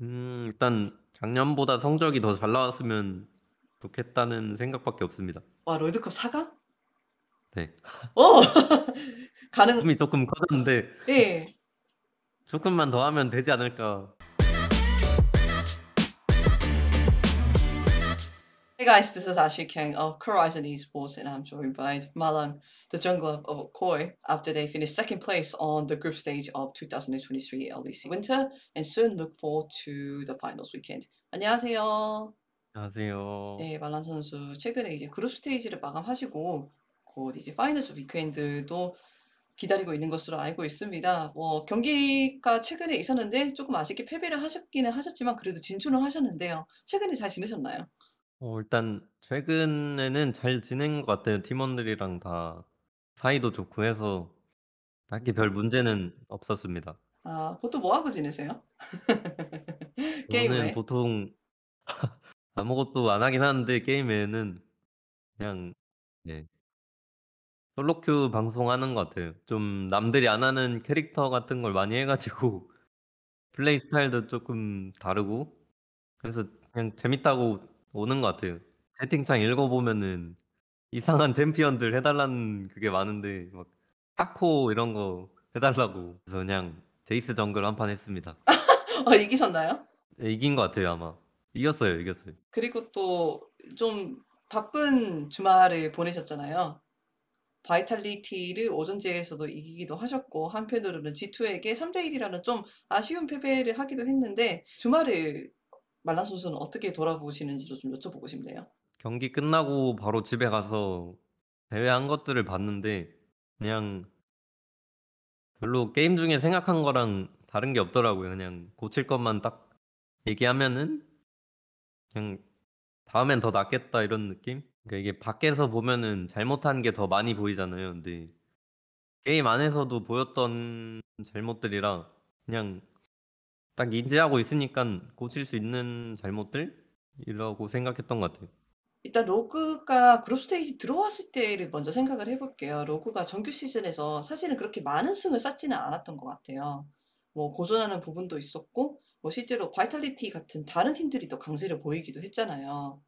음, 일단 작년보다 성적이 더 잘 나왔으면 좋겠다는 생각밖에 없습니다. 와, 롤드컵 4강? 네. 어! 가능. 꿈이 조금 커졌는데 예. 조금만 더 하면 되지 않을까 Hey guys, this is Ashley King of Horizon Esports and I'm joined by Malang, the jungler of Koi, after they finished second place on the group stage of 2023 LEC Winter and soon look forward to the finals weekend. 안녕하세요. 안녕하세요. 네, 말란 선수 최근에 이제 그룹 스테이지를 마감하시고 곧 이제 파이널스 위크엔드도 기다리고 있는 것으로 알고 있습니다. 뭐 경기가 최근에 있었는데 조금 아쉽게 패배를 하셨기는 하셨지만 그래도 진출을 하셨는데요. 최근에 잘 지내셨나요? 어 일단 최근에는 잘 지낸 것 같아요. 팀원들이랑 다 사이도 좋고 해서 딱히 음. 별 문제는 없었습니다. 아 보통 뭐 하고 지내세요? 게임 은 보통 아무것도 안 하긴 하는데 게임 에는 그냥 네. 솔로 큐 방송하는 것 같아요. 좀 남들이 안 하는 캐릭터 같은 걸 많이 해 가지고 플레이 스타일도 조금 다르고 그래서 그냥 재밌다고 오는 것 같아요. 채팅창 읽어보면은 이상한 챔피언들 해달라는 그게 많은데 막 타코 이런 거 해달라고 그래서 그냥 제이스 정글 한 판 했습니다. 아, 이기셨나요? 네, 이긴 것 같아요 아마. 이겼어요, 이겼어요. 그리고 또 좀 바쁜 주말을 보내셨잖아요. 바이탈리티를 오전제에서도 이기기도 하셨고 한편으로는 G2에게 3대 1이라는 좀 아쉬운 패배를 하기도 했는데 주말을 말란 선수는 어떻게 돌아보시는지도 좀 여쭤보고 싶네요. 경기 끝나고 바로 집에 가서 대회한 것들을 봤는데 그냥 별로 게임 중에 생각한 거랑 다른 게 없더라고요. 그냥 고칠 것만 딱 얘기하면은 그냥 다음엔 더 낫겠다 이런 느낌? 그러니까 이게 밖에서 보면은 잘못한 게 더 많이 보이잖아요. 근데 게임 안에서도 보였던 잘못들이랑 그냥 딱 인지하고 있으니까 고칠 수 있는 잘못들이라고 생각했던 것 같아요. 일단 로그가 그룹 스테이지 들어왔을 때를 먼저 생각을 해볼게요. 로그가 정규 시즌에서 사실은 그렇게 많은 승을 쌓지는 않았던 것 같아요. 뭐 고전하는 부분도 있었고, 뭐 실제로 바이탈리티 같은 다른 팀들이 더 강세를 보이기도 했잖아요.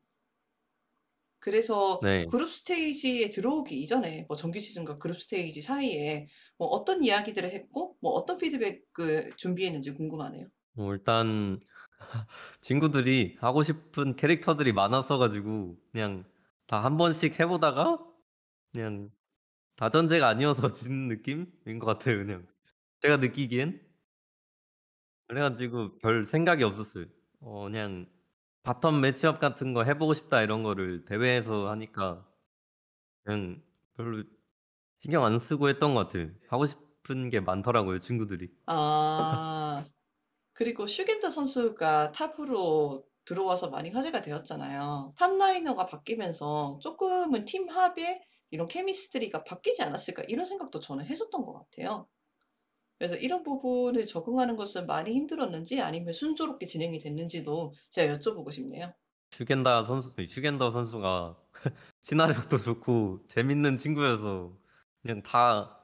그래서 네. 그룹 스테이지에 들어오기 이전에 뭐 정규 시즌과 그룹 스테이지 사이에 뭐 어떤 이야기들을 했고, 뭐 어떤 피드백을 준비했는지 궁금하네요. 뭐 일단 친구들이 하고 싶은 캐릭터들이 많았어 가지고 그냥 다 한 번씩 해 보다가 그냥 다전제가 아니어서 진 느낌인 것 같아요, 그냥. 제가 느끼기엔. 그래 가지고 별 생각이 없었어요. 어 그냥 바텀 매치업 같은 거해 보고 싶다 이런 거를 대회에서 하니까 그냥 별로 신경 안 쓰고 했던 것 같아요. 하고 싶은 게 많더라고요, 친구들이. 아. 그리고 슈겐더 선수가 탑으로 들어와서 많이 화제가 되었잖아요. 탑라이너가 바뀌면서 조금은 팀 합의 이런 케미스트리가 바뀌지 않았을까 이런 생각도 저는 했었던 것 같아요. 그래서 이런 부분에 적응하는 것은 많이 힘들었는지 아니면 순조롭게 진행이 됐는지도 제가 여쭤보고 싶네요. 슈겐다 선수, 슈겐더 선수가 친화력도 좋고 재밌는 친구여서 그냥 다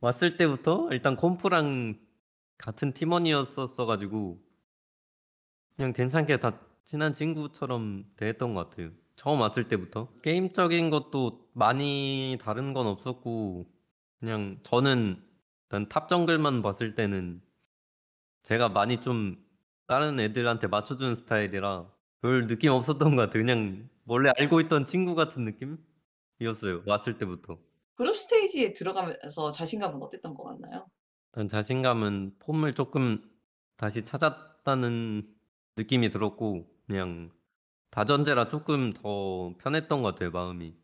왔을 때부터 일단 콤프랑 같은 팀원이었었어가지고 그냥 괜찮게 다 친한 친구처럼 대했던 것 같아요. 처음 왔을 때부터 게임적인 것도 많이 다른 건 없었고 그냥 저는 일단 탑 정글만 봤을 때는 제가 많이 좀 다른 애들한테 맞춰주는 스타일이라 별 느낌 없었던 것 같아요. 그냥 원래 알고 있던 친구 같은 느낌이었어요. 왔을 때부터. 그룹 스테이지에 들어가면서 자신감은 어땠던 것 같나요? 그런 자신감은 폼을 조금 다시 찾았다는 느낌이 들었고 그냥 다전제라 조금 더 편했던 것 같아요 마음이.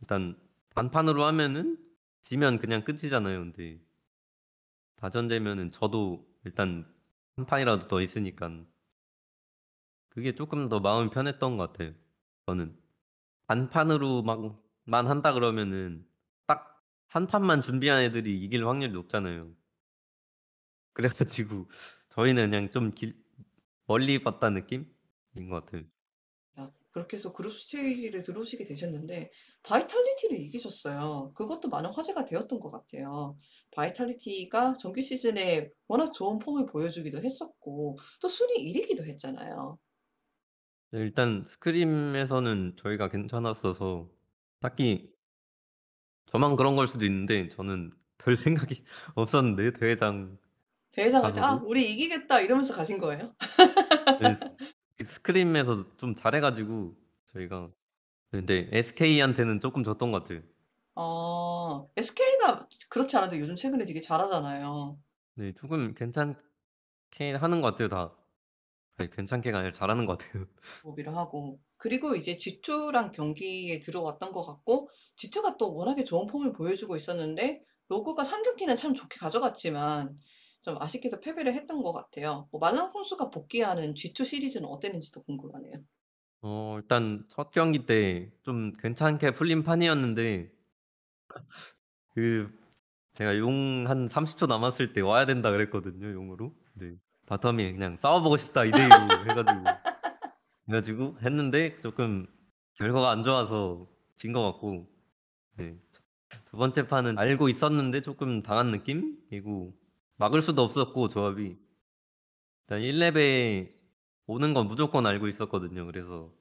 일단 단판으로 하면은 지면 그냥 끝이잖아요. 근데 다전제면은 저도 일단 한 판이라도 더있으니까 그게 조금 더 마음이 편했던 것 같아요 저는. 단판으로 막만 한다 그러면은 한 판만 준비한 애들이 이길 확률이 높잖아요. 그래 가지고 저희는 그냥 좀 길 멀리 봤다는 느낌인 것 같아요. 아, 그렇게 해서 그룹 스테이지를 들어오시게 되셨는데 바이탈리티를 이기셨어요. 그것도 많은 화제가 되었던 것 같아요. 바이탈리티가 정규 시즌에 워낙 좋은 폼을 보여주기도 했었고 또 순위 1 위기도 했잖아요. 네, 일단 스크림에서는 저희가 괜찮았어서 딱히 저만 그런 걸 수도 있는데 저는 별 생각이 없었는데 대회장 대회장한아 우리 이기겠다 이러면서 가신 거예요? 네, 스- 크림에서좀 잘해가지고 저희가 근데 SK한테는 조금 졌던 것 같아요. 어, 아, SK가 그렇지 않아도 요즘 최근에 되게 잘하잖아요. 네, 조금 괜찮게 하는 것 같아요 다. 아니, 네, 괜찮게가 아니라 잘하는 것 같아요. 모비를 하고. 그리고 이제 G2랑 경기에 들어왔던 것 같고 G2가 또 워낙에 좋은 폼을 보여주고 있었는데 로그가 3경기는 참 좋게 가져갔지만 좀 아쉽게도 패배를 했던 것 같아요. 뭐 말랑 선수가 복귀하는 G2 시리즈는 어땠는지도 궁금하네요. 어, 일단 첫 경기 때 좀 괜찮게 풀린 판이었는데 그 제가 용 한 30초 남았을 때 와야 된다 그랬거든요, 용으로. 네. 바텀이 그냥 싸워보고 싶다 이대2로 해가지고 그래가지고 했는데 조금 결과가 안 좋아서 진 것 같고 네. 두 번째 판은 알고 있었는데 조금 당한 느낌이고 막을 수도 없었고 조합이 일단 1렙에 오는 건 무조건 알고 있었거든요 그래서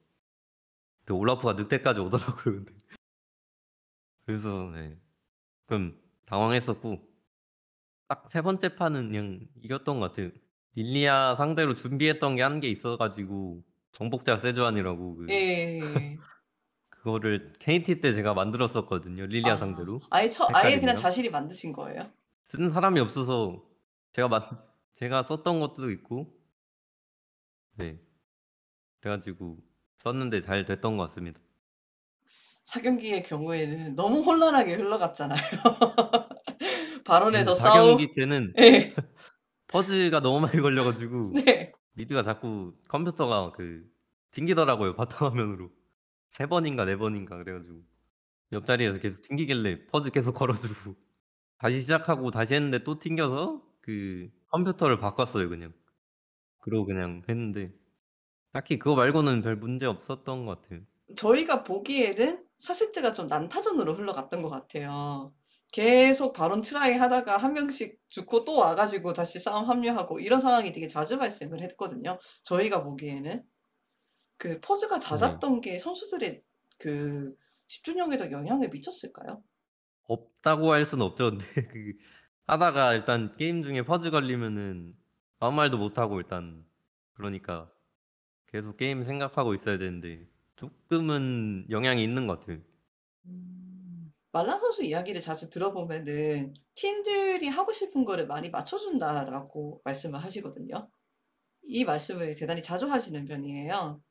올라프가 늑대까지 오더라고요 근데 그래서 네. 조금 당황했었고 딱 세 번째 판은 그냥 이겼던 것 같아요 릴리아 상대로 준비했던 게 한 게 있어가지고 정복자 세주안이라고 그 예. 예, 예. 그거를 KT 때 제가 만들었었거든요. 릴리아 아, 상대로. 아예 처, 아예 그냥 자신이 만드신 거예요? 쓴 사람이 없어서 제가 만 제가 썼던 것도 있고 네 그래가지고 썼는데 잘 됐던 것 같습니다. 사경기의 경우에는 너무 혼란하게 흘러갔잖아요. 음, 발언에서 싸우. 사경기 때는 네. 퍼즐가 너무 많이 걸려가지고 네. 리드가 자꾸 컴퓨터가 그 튕기더라고요 바탕 화면으로 세 번인가 네 번인가 그래가지고 옆자리에서 계속 튕기길래 퍼즐 계속 걸어주고 다시 시작하고 다시 했는데 또 튕겨서 그 컴퓨터를 바꿨어요 그냥 그러고 그냥 했는데 딱히 그거 말고는 별 문제 없었던 것 같아요. 저희가 보기에는 샤세트가좀 난타전으로 흘러갔던 것 같아요. 계속 발언 트라이 하다가 한 명씩 죽고 또 와가지고 다시 싸움 합류하고 이런 상황이 되게 자주 발생을 했거든요. 저희가 보기에는 그 퍼즈가 네. 잦았던 게 선수들의 그 집중력에도 영향을 미쳤을까요? 없다고 할 수는 없죠. 근데 그 하다가 일단 게임 중에 퍼즈 걸리면은 아무 말도 못 하고 일단 그러니까 계속 게임 생각하고 있어야 되는데 조금은 영향이 있는 것 같아요. 음... 말란 선수 이야기를 자주 들어보면은 팀들이 하고 싶은 거를 많이 맞춰준다라고 말씀을 하시거든요. 이 말씀을 대단히 자주 하시는 편이에요.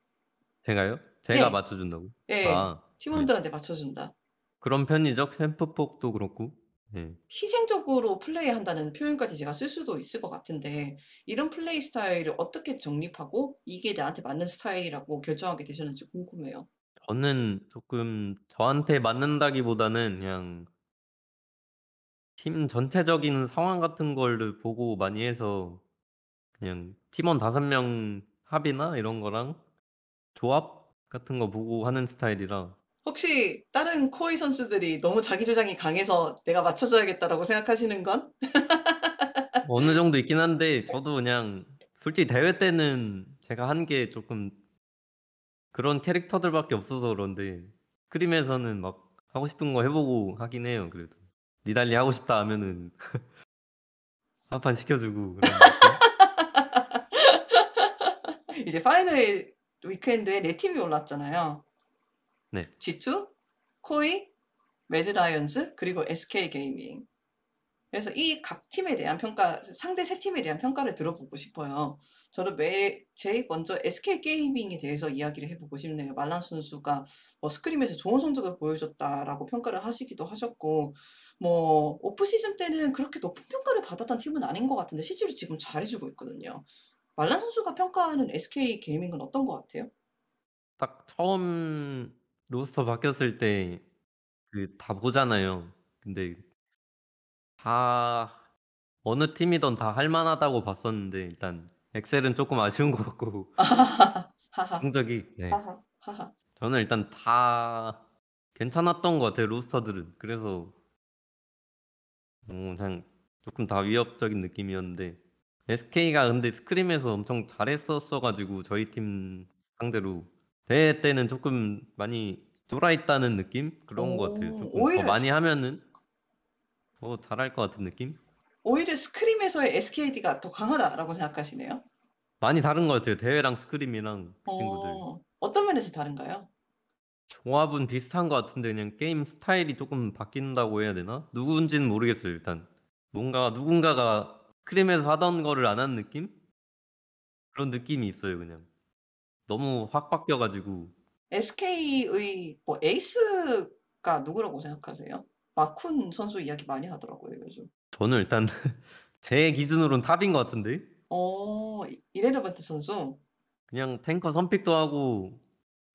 제가요? 제가 네. 맞춰준다고? 네. 아, 팀원들한테 네. 맞춰준다. 그런 편이죠. 캠프폭도 그렇고. 네. 희생적으로 플레이한다는 표현까지 제가 쓸 수도 있을 것 같은데 이런 플레이 스타일을 어떻게 정립하고 이게 나한테 맞는 스타일이라고 결정하게 되셨는지 궁금해요. 저는 조금 저한테 맞는다기보다는 그냥 팀 전체적인 상황 같은 걸 보고 많이 해서 그냥 팀원 다섯 명 합의나 이런 거랑 조합 같은 거 보고 하는 스타일이라 혹시 다른 코이 선수들이 너무 자기 주장이 강해서 내가 맞춰줘야겠다라고 생각하시는 건? 어느 정도 있긴 한데 네. 저도 그냥 솔직히 대회 때는 제가 한 게 조금 그런 캐릭터들밖에 없어서 그런데 스크림에서는 막 하고 싶은 거 해보고 하긴 해요. 그래도 니달리 하고 싶다 하면은 한판 시켜주고. 이제 파이널 위크엔드에 네 팀이 올랐잖아요. 네. G2, 코이, 매드라이언즈 그리고 SK 게이밍. 그래서 이 각 팀에 대한 평가, 상대 세 팀에 대한 평가를 들어보고 싶어요. 저는 매, 제일 먼저 SK 게이밍에 대해서 이야기를 해보고 싶네요. 말란 선수가 뭐 스크림에서 좋은 성적을 보여줬다라고 평가를 하시기도 하셨고, 뭐, 오프시즌 때는 그렇게 높은 평가를 받았던 팀은 아닌 것 같은데, 실제로 지금 잘해주고 있거든요. 말란 선수가 평가하는 SK 게이밍은 어떤 것 같아요? 딱 처음 로스터 바뀌었을 때 그 다 보잖아요. 근데 다 어느 팀이든 다 할 만하다고 봤었는데 일단 엑셀은 조금 아쉬운 것 같고 성적이 네. 저는 일단 다 괜찮았던 것 같아요 로스터들은 그래서 음, 그냥 조금 다 위협적인 느낌이었는데 SK가 근데 스크림에서 엄청 잘했었어가지고 저희 팀 상대로 대회 때는 조금 많이 쫄아있다는 느낌 그런 오, 것 같아요. 조금 더 많이 하면은 뭐 잘할 것 같은 느낌? 오히려 스크림에서의 SKD가 더 강하다라고 생각하시네요. 많이 다른 것 같아요. 대회랑 스크림이랑 그 어, 친구들. 어, 어떤 면에서 다른가요? 종합은 비슷한 것 같은데 그냥 게임 스타일이 조금 바뀐다고 해야 되나? 누군지는 모르겠어요. 일단 뭔가 누군가가 스크림에서 하던 거를 안 한 느낌? 그런 느낌이 있어요. 그냥 너무 확 바뀌어가지고 SK의 뭐 에이스가 누구라고 생각하세요? 마쿤 선수 이야기 많이 하더라고요 요즘. 저는 일단 제 기준으로는 탑인 것 같은데. 어 이레르반트 선수. 그냥 탱커 선픽도 하고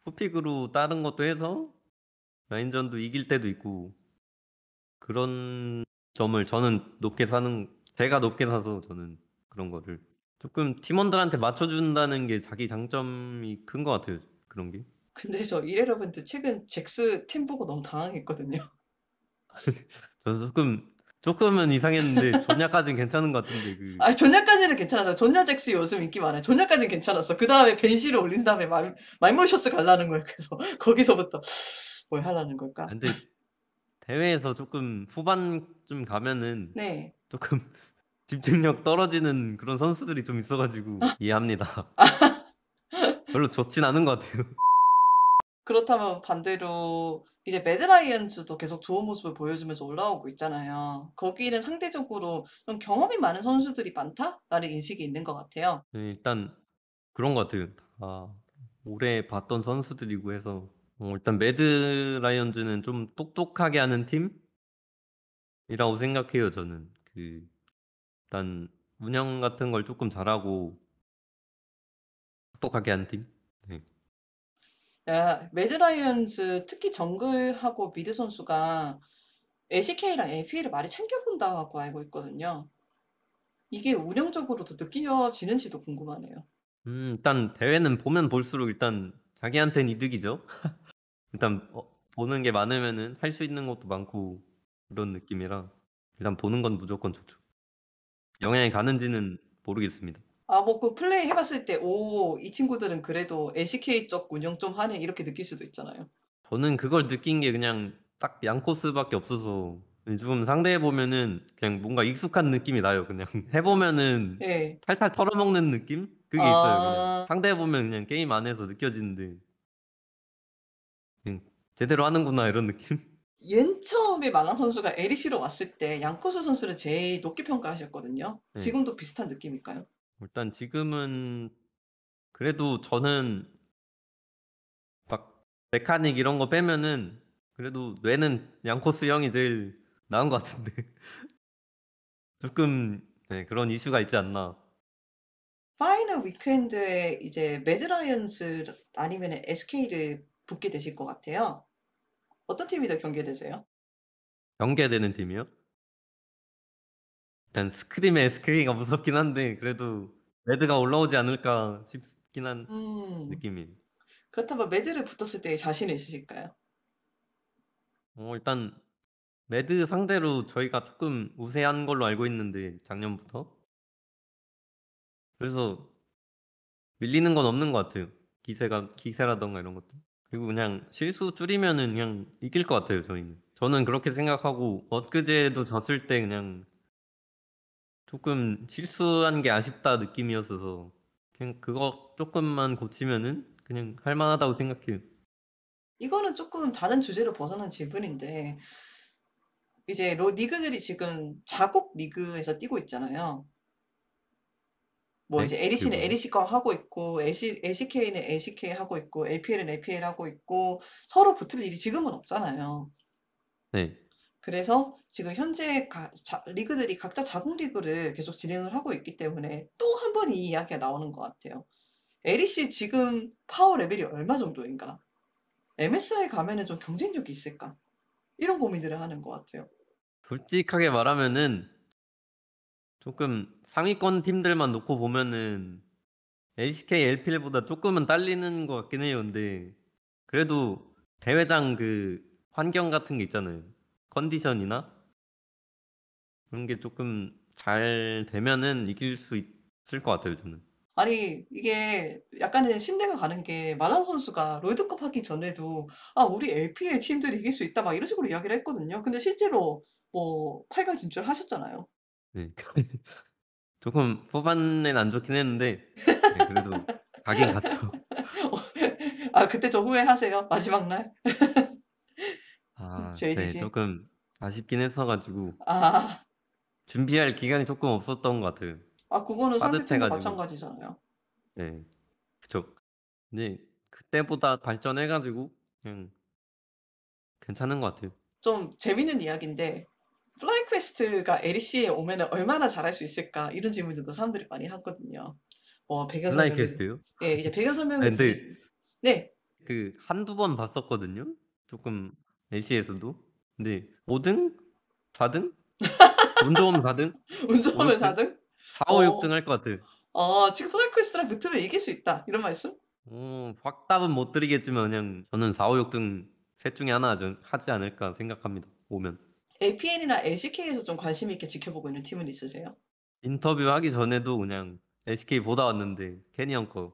후픽으로 다른 것도 해서 라인전도 이길 때도 있고 그런 점을 저는 높게 사는 제가 높게 사서 저는 그런 거를 조금 팀원들한테 맞춰준다는 게 자기 장점이 큰 것 같아요 그런 게. 근데 저 이레러분트 최근 잭스 팀 보고 너무 당황했거든요. 저는 조금 조금은 이상했는데 존야까지는 괜찮은 것 같은데 그아 존야까지는 괜찮았어. 존야 잭스 요즘 인기 많아요. 존야까지는 괜찮았어. 그 다음에 벤시를 올린 다음에 마이모셔스 갈라는 거예요. 그래서 거기서부터 뭘 하라는 걸까? 근데 대회에서 조금 후반쯤 가면은 네. 조금 집중력 떨어지는 그런 선수들이 좀 있어가지고 아. 이해합니다. 아. 별로 좋진 않은 것 같아요. 그렇다면 반대로 이제 매드라이언즈도 계속 좋은 모습을 보여주면서 올라오고 있잖아요. 거기는 상대적으로 좀 경험이 많은 선수들이 많다라는 인식이 있는 것 같아요. 네, 일단 그런 것 같아요. 아, 오래 봤던 선수들이고 해서 어, 일단 매드라이언즈는 좀 똑똑하게 하는 팀이라고 생각해요. 저는 그 일단 운영 같은 걸 조금 잘하고 똑똑하게 하는 팀. 야, 매드 라이언즈 특히 정글하고 미드 선수가 LCK랑 a p l 많이 챙겨본다고 알고 있거든요. 이게 운영적으로도 느껴지는지도 궁금하네요. 음, 일단 대회는 보면 볼수록 일단 자기한테는 이득이죠. 일단 어, 보는 게 많으면은 할수 있는 것도 많고 그런 느낌이라 일단 보는 건 무조건 좋죠. 영향이 가는지는 모르겠습니다. 아, 뭐, 그 플레이 해봤을 때, 오, 이 친구들은 그래도 LCK 쪽 운영 좀 하네, 이렇게 느낄 수도 있잖아요. 저는 그걸 느낀 게 그냥 딱 양코스밖에 없어서 좀 상대해 보면은 그냥 뭔가 익숙한 느낌이 나요. 그냥 해보면은 네. 탈탈 털어먹는 느낌 그게 아... 있어요. 상대해 보면 그냥 게임 안에서 느껴지는데 그냥 제대로 하는구나 이런 느낌. 옌 처음에 만화 선수가 LEC로 왔을 때 양코스 선수를 제일 높게 평가하셨거든요. 네. 지금도 비슷한 느낌일까요? 일단 지금은 그래도 저는 막 메카닉 이런 거 빼면은 그래도 뇌는 양코스 형이 제일 나은 것 같은데 조금 네, 그런 이슈가 있지 않나. 파이널 위크엔드에 이제 매드라이언즈 아니면 SK를 붙게 되실 것 같아요. 어떤 팀이 더 경계되세요? 경계되는 팀이요? 일단 스크림의 스크린이 무섭긴 한데 그래도 매드가 올라오지 않을까 싶긴 한 음. 느낌이. 그렇다면 매드를 붙었을 때 자신 있으실까요? 어 일단 매드 상대로 저희가 조금 우세한 걸로 알고 있는데 작년부터 그래서 밀리는 건 없는 것 같아요. 기세가 기세라던가 이런 것도 그리고 그냥 실수 줄이면은 그냥 이길 것 같아요 저희는. 저는 그렇게 생각하고 엊그제도 졌을 때 그냥 조금 실수한 게 아쉽다 느낌이었어서 그냥 그거 조금만 고치면은 그냥 할 만하다고 생각해요. 이거는 조금 다른 주제로 벗어난 질문인데 이제 로 리그들이 지금 자국 리그에서 뛰고 있잖아요. 뭐 네, 이제 LEC는 LEC가 하고 있고 LCK는 LCK 하고 있고 LPL은 LPL 하고 있고 서로 붙을 일이 지금은 없잖아요. 네. 그래서 지금 현재 가, 자, 리그들이 각자 자국 리그를 계속 진행을 하고 있기 때문에 또 한 번 이 이야기가 나오는 것 같아요. 에리씨 지금 파워 레벨이 얼마 정도인가? MSI 가면은 좀 경쟁력이 있을까? 이런 고민들을 하는 것 같아요. 솔직하게 말하면은 조금 상위권 팀들만 놓고 보면은 LCK LPL보다 조금은 딸리는 것 같긴 해요. 근데 그래도 대회장 그 환경 같은 게 있잖아요. 컨디션이나 그런 게 조금 잘 되면은 이길 수 있을 것 같아요, 저는. 아니 이게 약간의 신뢰가 가는 게 말란 선수가 롤드컵 하기 전에도 아 우리 LPL 팀들이 이길 수 있다 막 이런 식으로 이야기를 했거든요. 근데 실제로 뭐 8강 진출하셨잖아요. 네. 조금 후반엔 안 좋긴 했는데 네, 그래도 가긴 갔죠. 어, 아 그때 저 후회하세요 마지막 날? 아 네. 조금 아쉽긴 했어 가지고 아, 준비할 기간이 조금 없었던 것 같아요. 아 그거는 상대팀도 마찬가지잖아요. 네. 그쵸. 근데 그때보다 발전해가지고 그냥 음, 괜찮은 것 같아요. 좀 재밌는 이야기인데 플라이 퀘스트가 LEC에 오면 얼마나 잘할 수 있을까 이런 질문들도 사람들이 많이 하거든요. 뭐 배경 플라이 퀘스트요? 예 이제 배경 설명이 아, 근데 네그 한두 번 봤었거든요. 조금 내 c 에서도 근데 5등? 4등? 운 좋으면 4등? 운 좋으면 4등? 4, 5, 어. 6등 할 것 같아. 어, 지금 포닥퀘스트랑 붙으면 이길 수 있다. 이런 말씀? 어, 확답은 못 드리겠지만 그냥 저는 4, 5, 6등 셋 중에 하나 하지 않을까 생각합니다. 오면. APN이나 LCK에서 좀 관심 있게 지켜보고 있는 팀은 있으세요? 인터뷰 하기 전에도 그냥 LCK 보다 왔는데 캐니 형커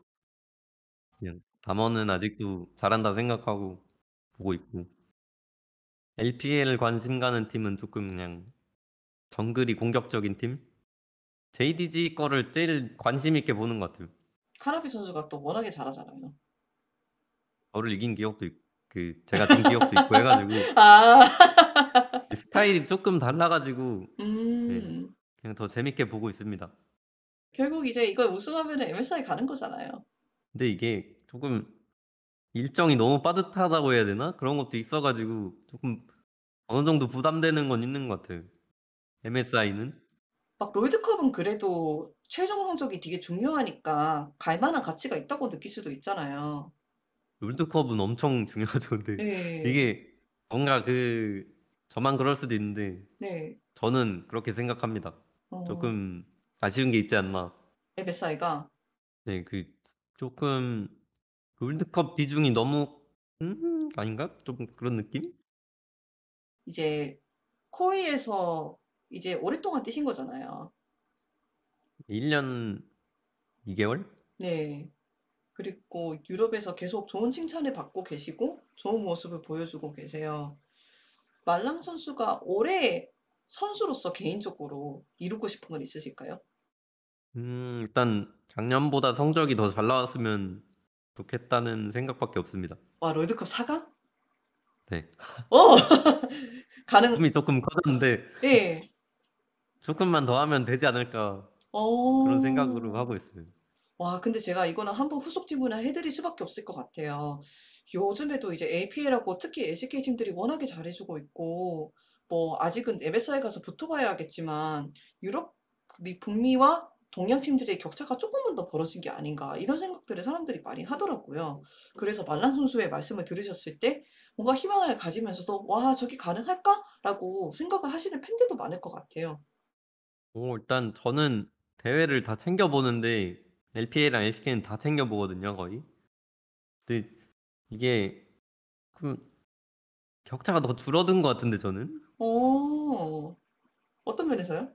그냥 담원은 아직도 잘한다 생각하고 보고 있고 LPL 관심 가는 팀은 조금 그냥 정글이 공격적인 팀? JDG 거를 제일 관심 있게 보는 것 같아요. 카나비 선수가 또 워낙에 잘하잖아요. 저를 이긴 기억도 있고 그 제가 진 기억도 있고 해가지고 아~ 스타일이 조금 달라가지고 네, 음~ 네, 그냥 더 재밌게 보고 있습니다. 결국 이제 이걸 우승하면 MSI 가는 거잖아요. 근데 이게 조금 일정이 너무 빠듯하다고 해야 되나? 그런 것도 있어가지고 조금 어느 정도 부담되는 건 있는 것 같아요. MSI는. 막 롤드컵은 그래도 최종 성적이 되게 중요하니까 갈 만한 가치가 있다고 느낄 수도 있잖아요. 롤드컵은 엄청 중요하죠. 근데 네. 이게 뭔가 그 저만 그럴 수도 있는데 네. 저는 그렇게 생각합니다. 어. 조금 아쉬운 게 있지 않나. MSI가? 네, 그 조금 그 월드컵 비중이 너무 음 아닌가? 좀 그런 느낌? 이제 코이에서 이제 오랫동안 뛰신 거잖아요. 1년 2개월? 네. 그리고 유럽에서 계속 좋은 칭찬을 받고 계시고 좋은 모습을 보여주고 계세요. 말랑 선수가 올해 선수로서 개인적으로 이루고 싶은 건 있으실까요? 음, 일단 작년보다 성적이 더 잘 나왔으면 좋겠다는 생각밖에 없습니다. 와 롤드컵 4강? 네. 어 가능. 꿈이 조금 커졌는데. 네. 조금만 더 하면 되지 않을까 어... 그런 생각으로 하고 있어요. 와 근데 제가 이거는 한번 후속 질문을 해드릴 수밖에 없을 것 같아요. 요즘에도 이제 APL하고 특히 LCK 팀들이 워낙에 잘해주고 있고 뭐 아직은 MSI 가서 붙어봐야겠지만 유럽 북미와 동양 팀들의 격차가 조금은 더 벌어진 게 아닌가 이런 생각들을 사람들이 많이 하더라고요. 그래서 말란 선수의 말씀을 들으셨을 때 뭔가 희망을 가지면서도 와 저게 가능할까라고 생각을 하시는 팬들도 많을 것 같아요. 오, 일단 저는 대회를 다 챙겨보는데 LPA랑 LCK는 다 챙겨보거든요 거의. 근데 이게 그 격차가 더 줄어든 것 같은데 저는. 오 어떤 면에서요?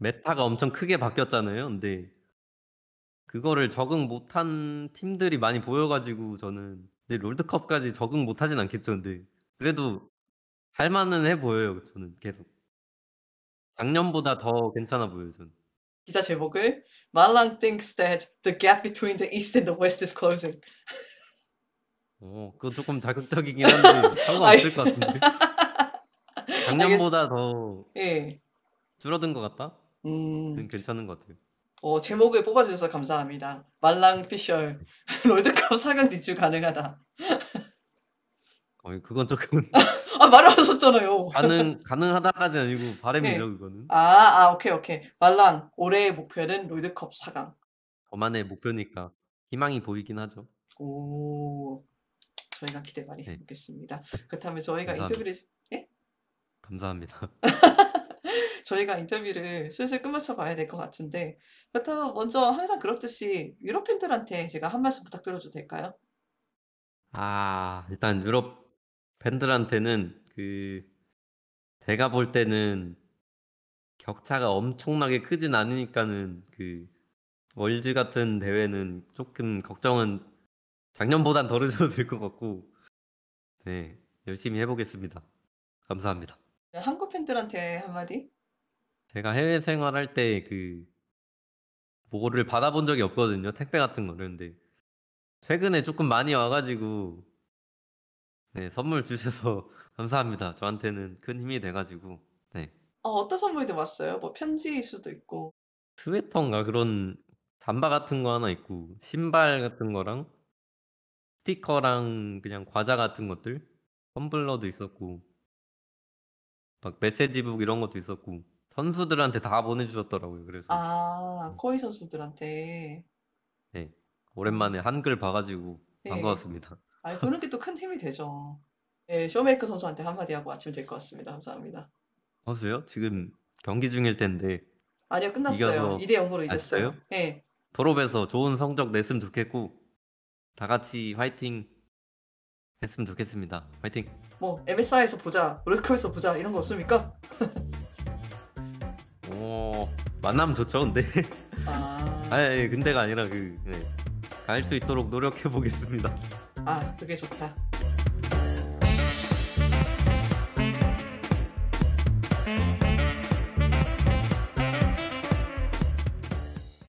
메타가 엄청 크게 바뀌었잖아요. 근데 그거를 적응 못한 팀들이 많이 보여가지고 저는 근데 롤드컵까지 적응 못하진 않겠죠. 근데 그래도 할만은 해 보여요. 저는 계속 작년보다 더 괜찮아 보여요. 저는. 기사 제목을 Malang thinks that the gap between the East and the West is closing. 어, 그 조금 자극적이긴 한데 상관없을 것 같은데. 작년보다 더 예. 줄어든 것 같다? 음. 음. 괜찮은 것 같아요. 어, 제목을 뽑아주셔서 감사합니다. 말랑 피셜 롤드컵 4강 진출 가능하다. 어, 그건 조금 아 말하셨잖아요. 가능 가능하다까지 아니고 바램이죠 네. 그거는. 아, 아 오케이 오케이. 말랑 올해의 목표는 롤드컵 4강. 저만의 목표니까 희망이 보이긴 하죠. 오, 저희가 기대 많이 네. 해보겠습니다. 그렇다면 저희가 감사합니다. 인터뷰를 예? 감사합니다. 저희가 인터뷰를 슬슬 끝마쳐 봐야 될 것 같은데 그렇다면 먼저 항상 그렇듯이 유럽팬들한테 제가 한 말씀 부탁드려도 될까요? 아 일단 유럽 팬들한테는 그 제가 볼 때는 격차가 엄청나게 크진 않으니까는 그 월즈 같은 대회는 조금 걱정은 작년보단 덜으져도될 것 같고 네 열심히 해보겠습니다 감사합니다 네, 한국 팬들한테 한마디 제가 해외 생활할 때 그 뭐를 받아본 적이 없거든요. 택배 같은 거그런데 최근에 조금 많이 와가지고 네, 선물 주셔서 감사합니다. 저한테는 큰 힘이 돼가지고. 네. 어, 어떤 선물들 왔어요? 뭐 편지일 수도 있고. 스웨터인가 그런 잠바 같은 거 하나 있고 신발 같은 거랑 스티커랑 그냥 과자 같은 것들 텀블러도 있었고 막 메시지북 이런 것도 있었고 선수들한테 다 보내주셨더라고요. 그래서 아, 코이 선수들한테. 네, 오랜만에 한글 봐가지고 네. 반가웠습니다. 아, 그런 게 또 큰 힘이 되죠. 네, 쇼메이커 선수한테 한마디 하고 마침 될것 같습니다. 감사합니다. 선수요? 아, 지금 경기 중일 텐데 아니요, 끝났어요. 2대 0으로 이겼어요. 아 네. 졸업에서 좋은 성적 냈으면 좋겠고 다 같이 화이팅 했으면 좋겠습니다. 화이팅. 뭐 MSI에서 보자, 월드컵에서 보자 이런 거 없습니까? 만나면 좋죠 근데 아 아니 근데가 아니라 그 네. 갈수 있도록 노력해 보겠습니다 아 그게 좋다